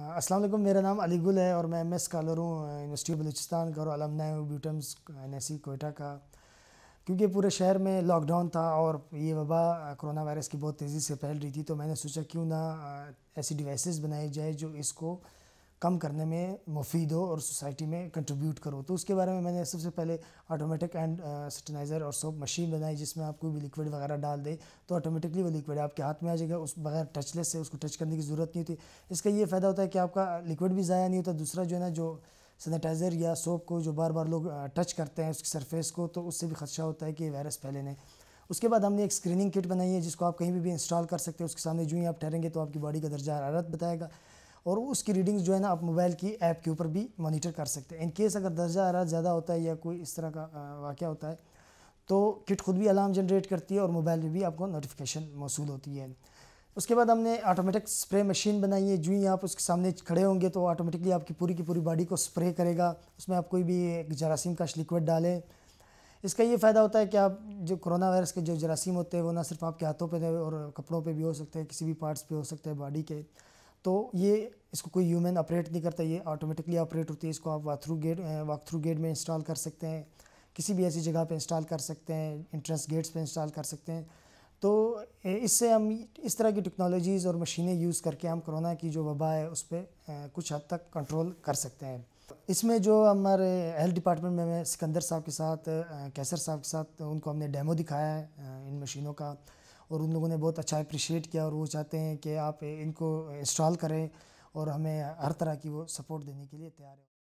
Aslam uh, मेरा नाम अली गुल है और मैं एम एस स्कॉलर हूँ यूनिवर्सिटी uh, बलूचिस्तान का और alumna BUITEMS N S Quetta का क्योंकि पूरे शहर में लॉकडाउन था और ये वबा कोरोना वायरस की बहुत तेज़ी से फैल रही थी तो मैंने सोचा क्यों ना uh, ऐसी डिवाइसेस बनाई जाए जो इसको कम करने में मुफीद हो और सोसाइटी में कंट्रीब्यूट करो तो उसके बारे में मैंने सबसे पहले ऑटोमेटिक एंड सटनाइज़र और सोप मशीन बनाई जिसमें आप कोई भी लिक्विड वगैरह डाल दे तो ऑटोमेटिकली वो लिक्विड आपके हाथ में आ जाएगा उस बगैर टचलेस से उसको टच करने की ज़रूरत नहीं होती इसका ये फ़ायदा होता है कि आपका लिक्विड भी ज़ाया नहीं होता दूसरा जो है ना जो सैनिटाइज़र या सोप को जो बार बार लोग टच uh, करते हैं उसकी सरफेस को तो उससे भी खदशा होता है कि वायरस फैलेने उसके बाद हमने एक स्क्रीनिंग किट बनाई है जिसको आप कहीं भी, भी इंस्टॉल कर सकते हैं उसके सामने जो ही आप ठहरेंगे तो आपकी बॉडी का दर्जा हरारत बताएगा और उसकी रीडिंग्स जो है ना आप मोबाइल की ऐप के ऊपर भी मॉनिटर कर सकते हैं इन केस अगर दर्जा हरार ज़्यादा होता है या कोई इस तरह का वाक़ होता है तो किट खुद भी अलार्म जनरेट करती है और मोबाइल में भी आपको नोटिफिकेशन मौसू होती है उसके बाद हमने ऑटोमेटिक स्प्रे मशीन बनाई है जो ही आप उसके सामने खड़े होंगे तो ऑटोमेटिकली आपकी पूरी की पूरी बॉडी को स्प्रे करेगा उसमें आप कोई भी एक जरासीम का लिक्विड डालें इसका ये फ़ायदा होता है कि आप जो कोरोना वायरस के जो जरासीम होते हैं वो ना सिर्फ आपके हाथों पे और कपड़ों पे भी हो सकते हैं किसी भी पार्ट्स पे हो सकते हैं बॉडी के तो ये इसको कोई ह्यूमन ऑपरेट नहीं करता ये ऑटोमेटिकली ऑपरेट होती है इसको आप walk through gate walk through gate में इंस्टॉल कर सकते हैं किसी भी ऐसी जगह पे इंस्टॉल कर सकते हैं इंट्रेंस गेट्स पे इंस्टॉल कर सकते हैं तो इससे हम इस तरह की टेक्नोलॉजीज़ और मशीनें यूज़ करके हम कोरोना की जो वबा है उस पर कुछ हद तक कंट्रोल कर सकते हैं इसमें जो हमारे हेल्थ डिपार्टमेंट में सिकंदर साहब के साथ कैसर साहब के साथ उनको हमने डेमो दिखाया है इन मशीनों का और उन लोगों ने बहुत अच्छा अप्रिशिएट किया और वो चाहते हैं कि आप इनको इंस्टॉल करें और हमें हर तरह की वो सपोर्ट देने के लिए तैयार है